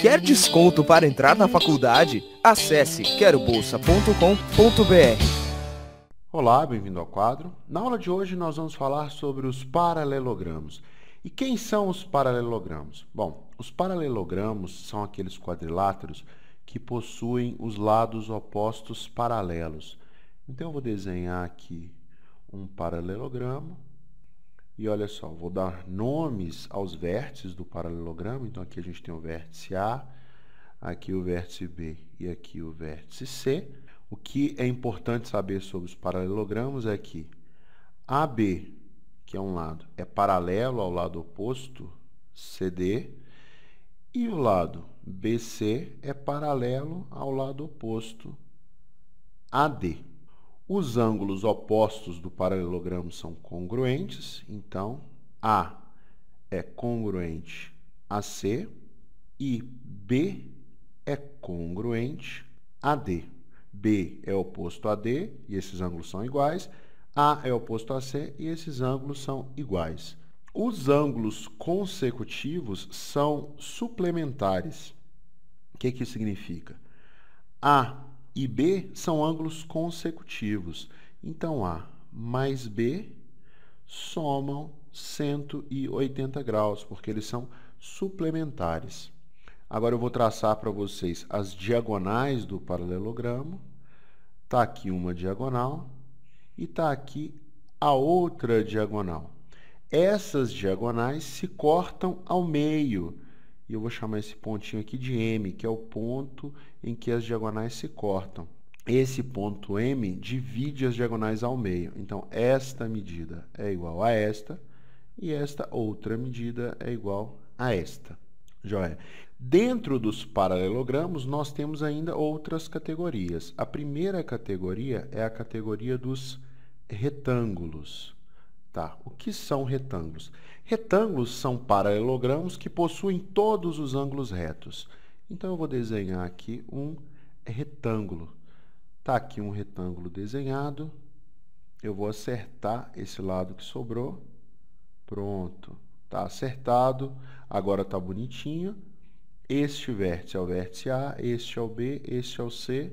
Quer desconto para entrar na faculdade? Acesse querobolsa.com.br. Olá, bem-vindo ao quadro. Na aula de hoje nós vamos falar sobre os paralelogramos. E quem são os paralelogramos? Bom, os paralelogramos são aqueles quadriláteros que possuem os lados opostos paralelos. Então eu vou desenhar aqui um paralelogramo e olha só, vou dar nomes aos vértices do paralelogramo. Então, aqui a gente tem o vértice A, aqui o vértice B e aqui o vértice C. O que é importante saber sobre os paralelogramos é que AB, que é um lado, é paralelo ao lado oposto, CD, e o lado BC é paralelo ao lado oposto, AD. Os ângulos opostos do paralelogramo são congruentes, então A é congruente a C e B é congruente a D. B é oposto a D e esses ângulos são iguais. A é oposto a C e esses ângulos são iguais. Os ângulos consecutivos são suplementares. O que, que significa? A e B são ângulos consecutivos. Então, A mais B somam 180 graus, porque eles são suplementares. Agora eu vou traçar para vocês as diagonais do paralelogramo. Está aqui uma diagonal e está aqui a outra diagonal. Essas diagonais se cortam ao meio, e eu vou chamar esse pontinho aqui de M, que é o ponto em que as diagonais se cortam. Esse ponto M divide as diagonais ao meio. Então, esta medida é igual a esta e esta outra medida é igual a esta. Joia. Dentro dos paralelogramos, nós temos ainda outras categorias. A primeira categoria é a categoria dos retângulos. Tá. O que são retângulos? Retângulos são paralelogramos que possuem todos os ângulos retos. Então, eu vou desenhar aqui um retângulo. Está aqui um retângulo desenhado. Eu vou acertar esse lado que sobrou. Pronto. Está acertado. Agora está bonitinho. Este vértice é o vértice A, este é o B, este é o C.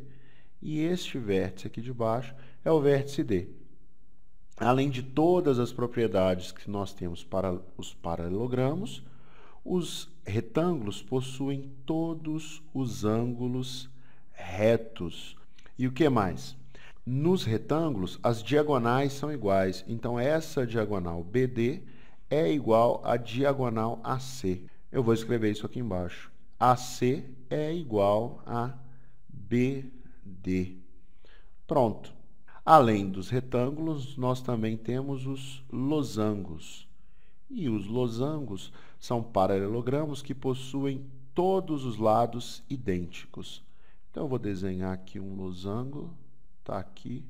E este vértice aqui de baixo é o vértice D além de todas as propriedades que nós temos para os paralelogramos, os retângulos possuem todos os ângulos retos. E o que mais? Nos retângulos, as diagonais são iguais. Então, essa diagonal BD é igual à diagonal AC. Eu vou escrever isso aqui embaixo. AC é igual a BD. Pronto. Além dos retângulos, nós também temos os losangos. E os losangos são paralelogramos que possuem todos os lados idênticos. Então, eu vou desenhar aqui um losango, Está aqui.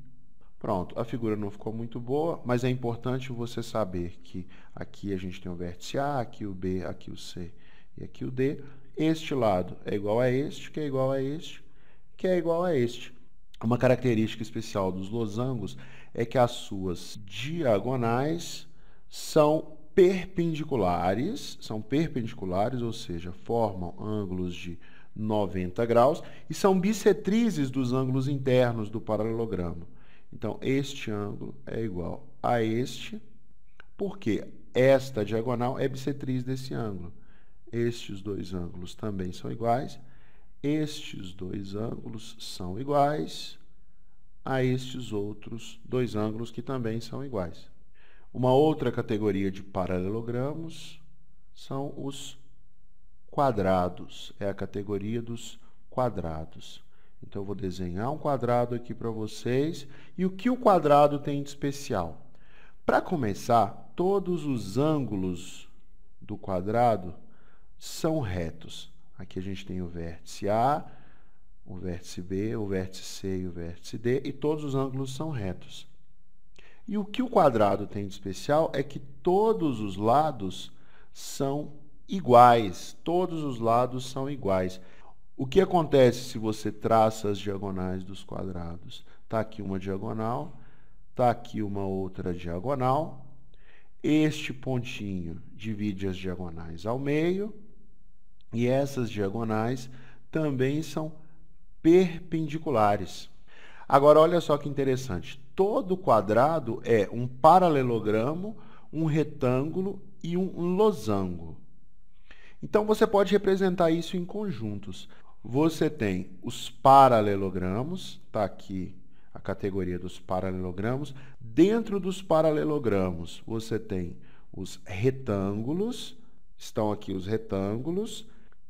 Pronto, a figura não ficou muito boa, mas é importante você saber que aqui a gente tem o vértice A, aqui o B, aqui o C e aqui o D. Este lado é igual a este, que é igual a este, que é igual a este. Uma característica especial dos losangos é que as suas diagonais são perpendiculares, são perpendiculares, ou seja, formam ângulos de 90 graus e são bissetrizes dos ângulos internos do paralelogramo. Então, este ângulo é igual a este, porque esta diagonal é bissetriz desse ângulo. Estes dois ângulos também são iguais, estes dois ângulos são iguais a estes outros dois ângulos que também são iguais. Uma outra categoria de paralelogramos são os quadrados, é a categoria dos quadrados. Então, eu vou desenhar um quadrado aqui para vocês. E o que o quadrado tem de especial? Para começar, todos os ângulos do quadrado são retos. Aqui a gente tem o vértice A, o vértice B, o vértice C e o vértice D, e todos os ângulos são retos. E o que o quadrado tem de especial é que todos os lados são iguais, todos os lados são iguais. O que acontece se você traça as diagonais dos quadrados? Está aqui uma diagonal, está aqui uma outra diagonal. Este pontinho divide as diagonais ao meio, e essas diagonais também são perpendiculares. Agora, olha só que interessante. Todo quadrado é um paralelogramo, um retângulo e um losango. Então, você pode representar isso em conjuntos. Você tem os paralelogramos, está aqui a categoria dos paralelogramos. Dentro dos paralelogramos, você tem os retângulos, estão aqui os retângulos,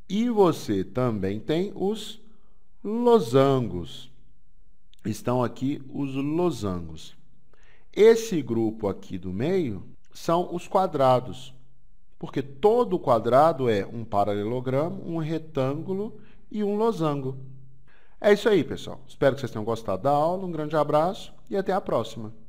e você também tem os losangos. Estão aqui os losangos. Esse grupo aqui do meio são os quadrados, porque todo quadrado é um paralelogramo, um retângulo e um losango. É isso aí, pessoal. Espero que vocês tenham gostado da aula. Um grande abraço e até a próxima.